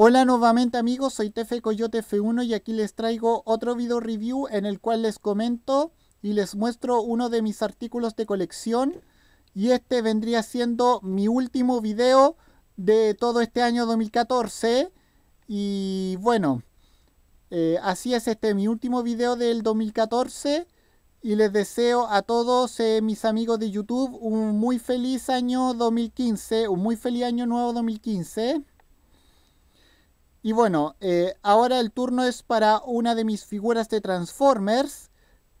Hola nuevamente amigos, soy Tefe Coyote F1 y aquí les traigo otro video review en el cual les comento y les muestro uno de mis artículos de colección y este vendría siendo mi último video de todo este año 2014 y bueno, eh, así es este mi último video del 2014 y les deseo a todos eh, mis amigos de YouTube un muy feliz año 2015, un muy feliz año nuevo 2015. Y bueno, eh, ahora el turno es para una de mis figuras de Transformers.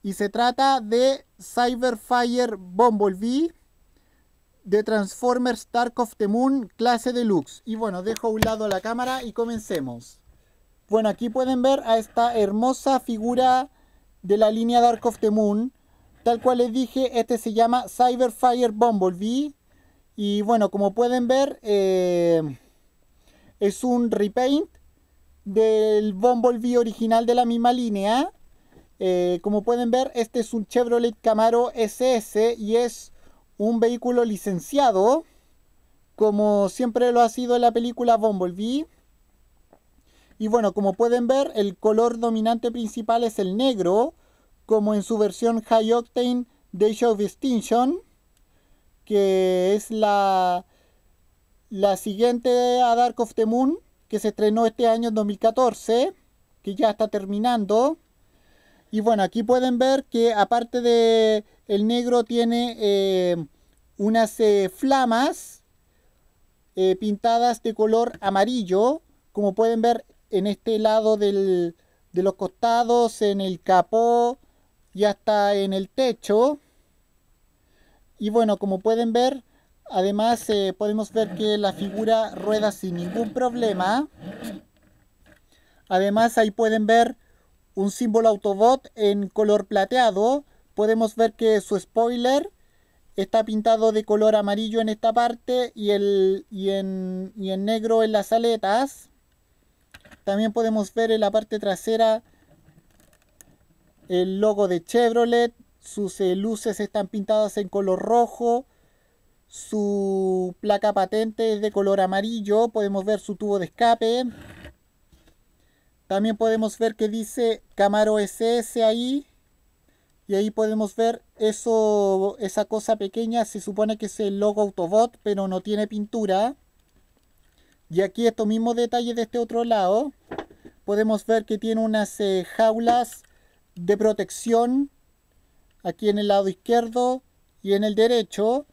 Y se trata de Cyberfire Bumblebee de Transformers Dark of the Moon clase deluxe. Y bueno, dejo a un lado la cámara y comencemos. Bueno, aquí pueden ver a esta hermosa figura de la línea Dark of the Moon. Tal cual les dije, este se llama Cyberfire Bumblebee. Y bueno, como pueden ver... Eh, es un repaint del Bumblebee original de la misma línea. Eh, como pueden ver, este es un Chevrolet Camaro SS y es un vehículo licenciado, como siempre lo ha sido en la película Bumblebee. Y bueno, como pueden ver, el color dominante principal es el negro, como en su versión High Octane Days of Extinction, que es la, la siguiente a Dark of the Moon, que se estrenó este año en 2014, que ya está terminando. Y bueno, aquí pueden ver que aparte de el negro tiene eh, unas eh, flamas eh, pintadas de color amarillo, como pueden ver en este lado del, de los costados, en el capó y hasta en el techo. Y bueno, como pueden ver, Además eh, podemos ver que la figura rueda sin ningún problema. Además ahí pueden ver un símbolo Autobot en color plateado. Podemos ver que su spoiler está pintado de color amarillo en esta parte y, el, y, en, negro en las aletas. También podemos ver en la parte trasera el logo de Chevrolet. Sus eh, luces están pintadas en color rojo. Su placa patente es de color amarillo. Podemos ver su tubo de escape. También podemos ver que dice Camaro SS ahí. Y ahí podemos ver eso, esa cosa pequeña. Se supone que es el logo Autobot, pero no tiene pintura. Y aquí estos mismos detalles de este otro lado. Podemos ver que tiene unas eh, jaulas de protección. Aquí en el lado izquierdo y en el derecho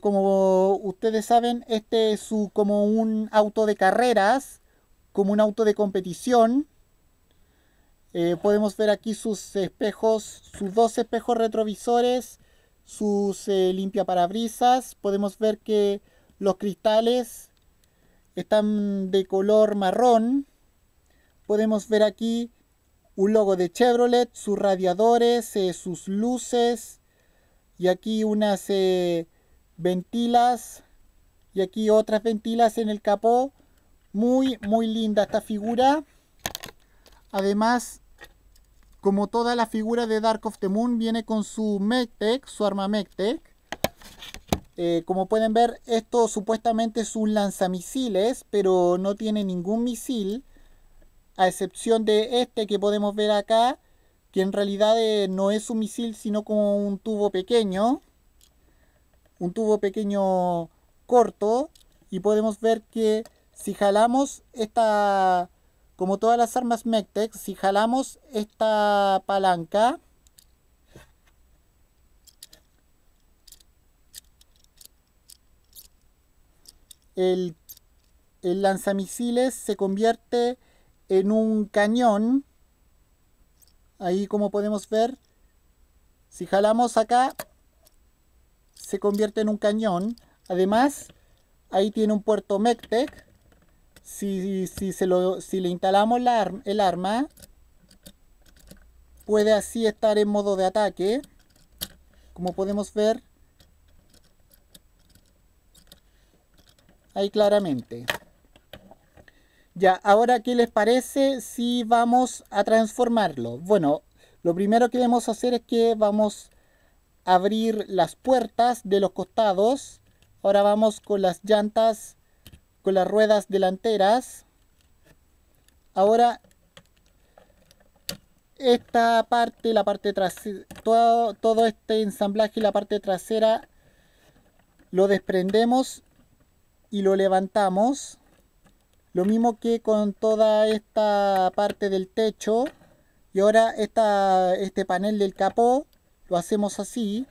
como ustedes saben, este es su, como un auto de carreras, como un auto de competición. Eh, podemos ver aquí sus espejos, sus dos espejos retrovisores, sus eh, limpiaparabrisas. Podemos ver que los cristales están de color marrón. Podemos ver aquí un logo de Chevrolet, sus radiadores, eh, sus luces y aquí unas ventilas y aquí otras ventilas en el capó. Muy, muy linda esta figura. Además, como toda la figura de Dark of the Moon, viene con su Mectec, su arma Mectec. Eh, como pueden ver, esto supuestamente es un lanzamisiles, pero no tiene ningún misil, a excepción de este que podemos ver acá, que en realidad eh, no es un misil, sino como un tubo pequeño un tubo pequeño corto y podemos ver que si jalamos esta, como todas las armas MECTEX si jalamos esta palanca, el, el lanzamisiles se convierte en un cañón. Ahí como podemos ver, si jalamos acá, se convierte en un cañón. Además, ahí tiene un puerto Mectec. Si, se lo, si le instalamos el arma, puede así estar en modo de ataque. Como podemos ver ahí claramente. Ya, ahora, ¿qué les parece si vamos a transformarlo? Bueno, lo primero que debemos hacer es que vamos abrir las puertas de los costados. Ahora vamos con las llantas, con las ruedas delanteras. Ahora esta parte, la parte trasera, todo, todo este ensamblaje la parte trasera lo desprendemos y lo levantamos. Lo mismo que con toda esta parte del techo. Y ahora esta, este panel del capó lo hacemos así.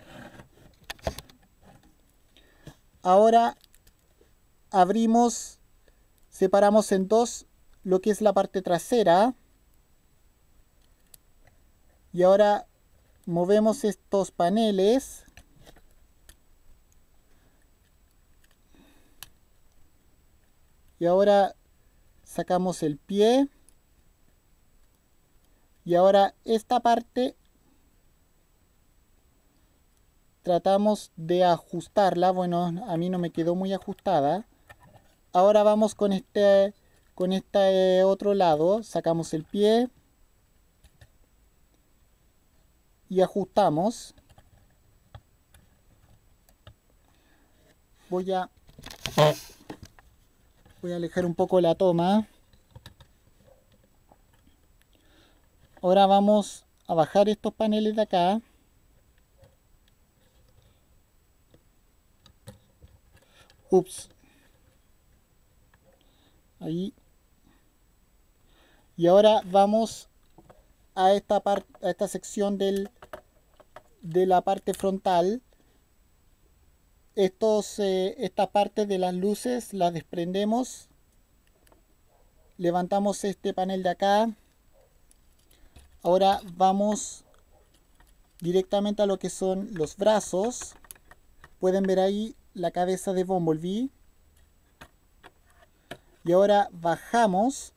Ahora abrimos, separamos en dos lo que es la parte trasera. Y ahora movemos estos paneles. Y ahora sacamos el pie. Y ahora esta parte tratamos de ajustarla bueno a mí no me quedó muy ajustada ahora vamos con este con este otro lado sacamos el pie y ajustamos voy a voy a alejar un poco la toma ahora vamos a bajar estos paneles de acá ahí y ahora vamos a esta parte a esta sección del de la parte frontal estos eh, esta parte de las luces las desprendemos levantamos este panel de acá ahora vamos directamente a lo que son los brazos pueden ver ahí la cabeza de Bumblebee. Y ahora bajamos.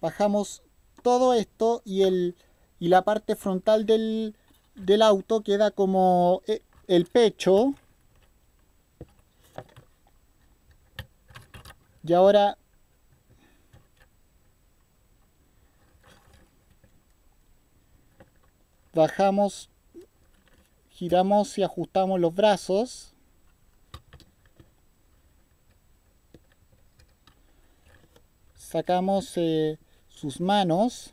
Bajamos todo esto y, el, y la parte frontal del, del auto queda como eh, el pecho. Y ahora bajamos giramos y ajustamos los brazos. Sacamos eh, sus manos.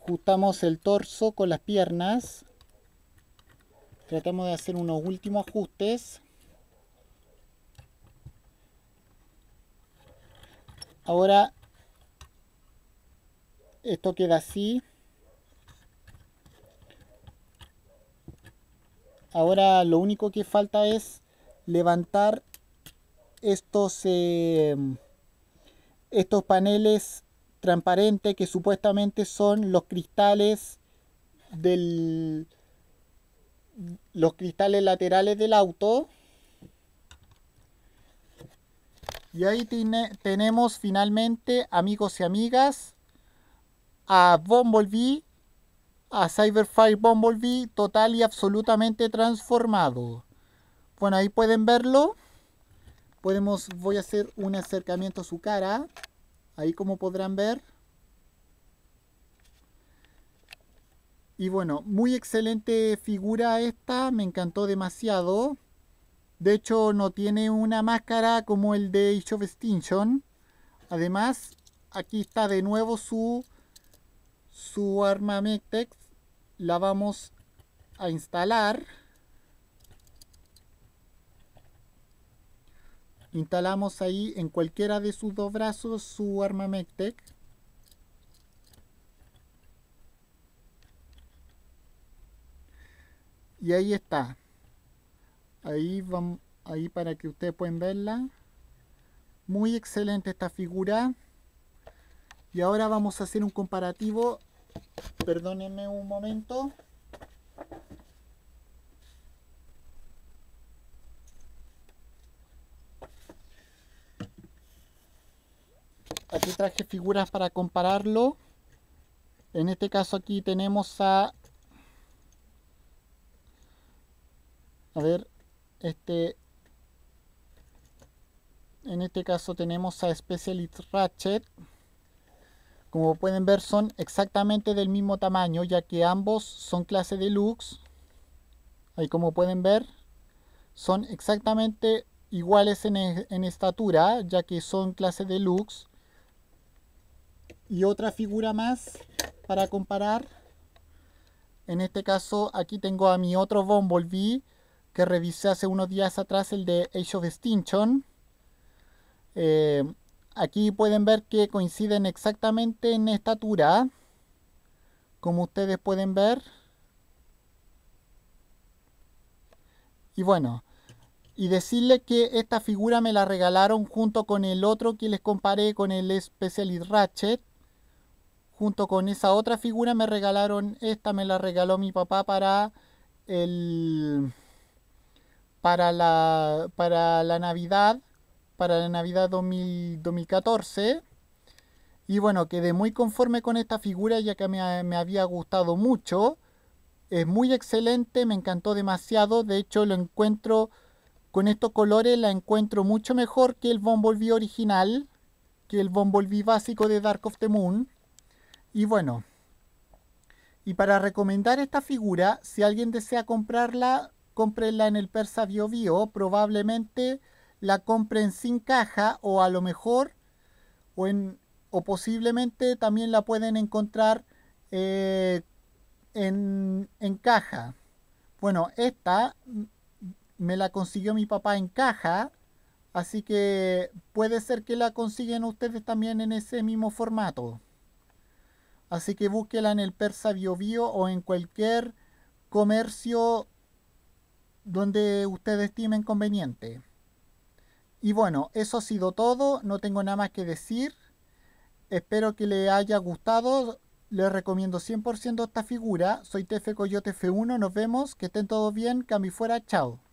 Ajustamos el torso con las piernas. Tratamos de hacer unos últimos ajustes. Ahora esto queda así. Ahora lo único que falta es levantar estos, em, estos paneles transparentes que supuestamente son los cristales del los cristales laterales del auto Y ahí tenemos finalmente, amigos y amigas, a Bumblebee, a Cyberfire Bumblebee total y absolutamente transformado. Bueno, ahí pueden verlo. Podemos, voy a hacer un acercamiento a su cara. Ahí como podrán ver. Y bueno, muy excelente figura esta, me encantó demasiado. De hecho, no tiene una máscara como el de Age of Extinction. Además, aquí está de nuevo su, su arma Mectex. La vamos a instalar. Instalamos ahí en cualquiera de sus dos brazos su arma Mectex Y ahí está ahí vamos ahí para que ustedes puedan verla muy excelente esta figura y ahora vamos a hacer un comparativo perdónenme un momento aquí traje figuras para compararlo en este caso aquí tenemos a a ver este, en este caso tenemos a Specialist Ratchet. Como pueden ver son exactamente del mismo tamaño ya que ambos son clase deluxe. Ahí como pueden ver son exactamente iguales en, e, en estatura ya que son clase deluxe. Y otra figura más para comparar. En este caso aquí tengo a mi otro Bumblebee que revisé hace unos días atrás, el de Age of Extinction. Eh, aquí pueden ver que coinciden exactamente en estatura, como ustedes pueden ver. Y bueno, y decirle que esta figura me la regalaron junto con el otro que les comparé con el Specialist Ratchet. Junto con esa otra figura me regalaron esta, me la regaló mi papá para el para la, para la Navidad, para la Navidad 2014. Y bueno, quedé muy conforme con esta figura ya que me, había gustado mucho. Es muy excelente, me encantó demasiado. De hecho, lo encuentro con estos colores, la encuentro mucho mejor que el Bumblebee original, que el Bumblebee básico de Dark of the Moon. Y bueno, y para recomendar esta figura, si alguien desea comprarla, cómprenla en el Persa Bio Bio, probablemente la compren sin caja o a lo mejor o, en, o posiblemente también la pueden encontrar eh, en, en caja. Bueno, esta me la consiguió mi papá en caja, así que puede ser que la consiguen ustedes también en ese mismo formato. Así que búsquela en el Persa Bio Bio o en cualquier comercio donde ustedes estimen conveniente. Y bueno, eso ha sido todo, no tengo nada más que decir. Espero que les haya gustado, les recomiendo 100% esta figura. Soy TF Coyote F1, nos vemos, que estén todos bien, mí fuera, chao.